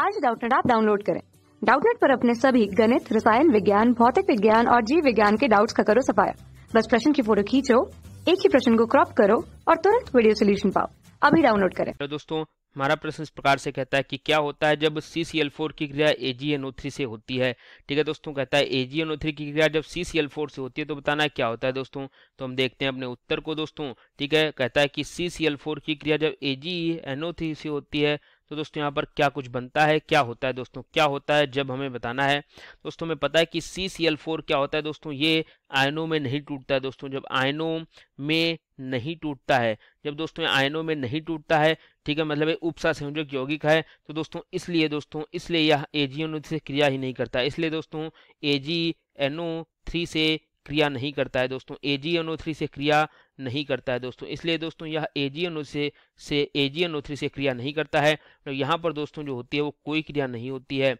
आज डाउटनेट आप डाउनलोड करें डाउटनेट पर अपने सभी गणित रसायन विज्ञान भौतिक विज्ञान और जीव विज्ञान के डाउट्स का करो सफाया बस प्रश्न की फोटो खींचो एक ही प्रश्न को क्रॉप करो और तुरंत वीडियो सोल्यूशन पाओ अभी डाउनलोड करें दोस्तों हमारा प्रश्न इस प्रकार से कहता है कि क्या होता है जब सी सी एल फोर की क्रिया ए जी एन ओ थ्री से होती है ठीक है दोस्तों कहता है ए जी एन ओ थ्री की क्रिया जब सी सी एल फोर से होती है तो बताना है क्या होता है दोस्तों तो हम देखते हैं अपने उत्तर को दोस्तों ठीक है कहता है कि सी सी एल फोर की क्रिया जब ए जी एन ओ थ्री से होती है तो दोस्तों यहाँ पर क्या कुछ बनता है क्या होता है दोस्तों क्या होता है जब हमें बताना है दोस्तों हमें पता है कि सी सी एल फोर क्या होता है दोस्तों ये आयनों में नहीं टूटता है दोस्तों जब आयनों में नहीं टूटता है जब दोस्तों आयनों में नहीं टूटता है ठीक है मतलब उपसा संयोजक यौगिक है तो दोस्तों इसलिए दोस्तों इसलिए यह एजीएनओ से क्रिया ही नहीं करता इसलिए दोस्तों एजी एनओ थ्री से क्रिया नहीं करता है दोस्तों ए से क्रिया नहीं करता है दोस्तों इसलिए दोस्तों यह ए से से ए से क्रिया नहीं करता है तो यहाँ पर दोस्तों जो होती है वो कोई क्रिया नहीं होती है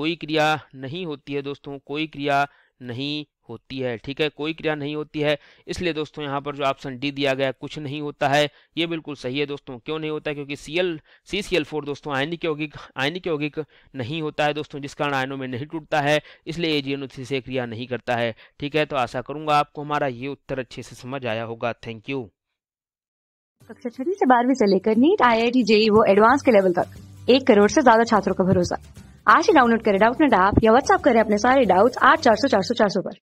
कोई क्रिया नहीं होती है दोस्तों कोई क्रिया नहीं होती है ठीक है कोई क्रिया नहीं होती है इसलिए दोस्तों यहाँ पर जो ऑप्शन डी दिया गया कुछ नहीं होता है ये बिल्कुल सही है दोस्तों क्यों नहीं होता है क्योंकि C L C C L four दोस्तों आयनिक यौगिक आयनिक यौगिक नहीं होता है दोस्तों जिस कारण आयनों में नहीं टूटता है इसलिए ए जी एन से क्रिया नहीं करता है ठीक है तो आशा करूंगा आपको हमारा ये उत्तर अच्छे से समझ आया होगा थैंक यू कक्षा छठी से बारहवीं से लेकर NEET I I T JEE वो एडवांस के लेवल तक एक करोड़ से ज्यादा छात्रों का भरोसा आज ही डाउनलोड करें डाउट नेट ऐप या व्हाट्सएप करें अपने सारे डाउट्स आठ चार सौ चार सौ चार सौ पर